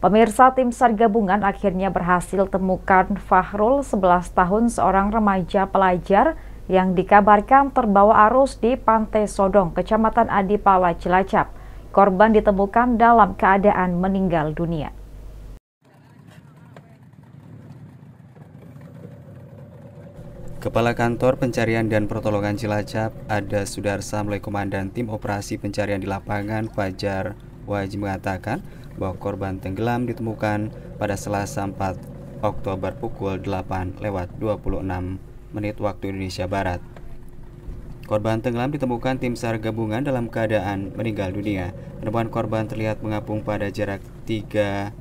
Pemirsa tim SAR gabungan akhirnya berhasil temukan Fahrul 11 tahun seorang remaja pelajar yang dikabarkan terbawa arus di Pantai Sodong, Kecamatan Adipala, Cilacap. Korban ditemukan dalam keadaan meninggal dunia. Kepala Kantor Pencarian dan Pertolongan Cilacap, Ada Sudarsa melalui Komandan Tim Operasi Pencarian di Lapangan Fajar Wajib mengatakan bahwa korban tenggelam ditemukan pada Selasa 4 Oktober pukul 8 lewat 26 menit waktu Indonesia Barat. Korban tenggelam ditemukan tim SAR gabungan dalam keadaan meninggal dunia. Penemuan korban terlihat mengapung pada jarak 3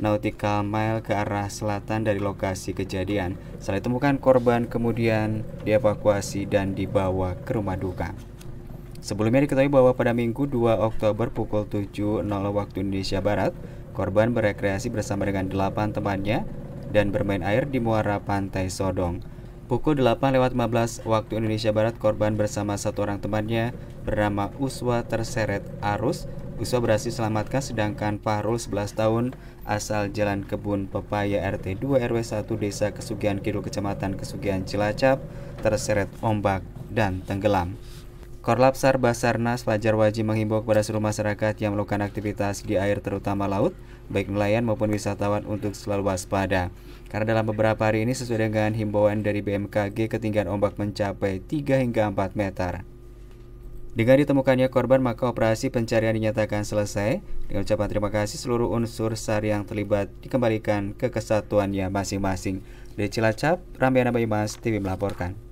nautical mile ke arah selatan dari lokasi kejadian. Setelah ditemukan korban kemudian dievakuasi dan dibawa ke rumah duka. Sebelumnya diketahui bahwa pada Minggu 2 Oktober pukul 7.00 waktu Indonesia Barat, korban berekreasi bersama dengan 8 temannya dan bermain air di muara pantai Sodong. Pukul 8 lewat 15 waktu Indonesia Barat, korban bersama satu orang temannya bernama Uswa terseret arus. Uswa berhasil selamatkan sedangkan Fahrul 11 tahun asal Jalan Kebun Pepaya RT 2 RW 1 Desa Kesugihan Kidul Kecamatan Kesugihan Cilacap terseret ombak dan tenggelam. Korlapsar Basarnas Fajar Wajib menghimbau kepada seluruh masyarakat yang melakukan aktivitas di air terutama laut, baik nelayan maupun wisatawan untuk selalu waspada. Karena dalam beberapa hari ini sesuai dengan himbauan dari BMKG ketinggian ombak mencapai 3 hingga 4 meter. Dengan ditemukannya korban maka operasi pencarian dinyatakan selesai. Dengan ucapan terima kasih seluruh unsur SAR yang terlibat dikembalikan ke kesatuannya masing-masing. Dari Cilacap, Rambiana Bayimas TV melaporkan.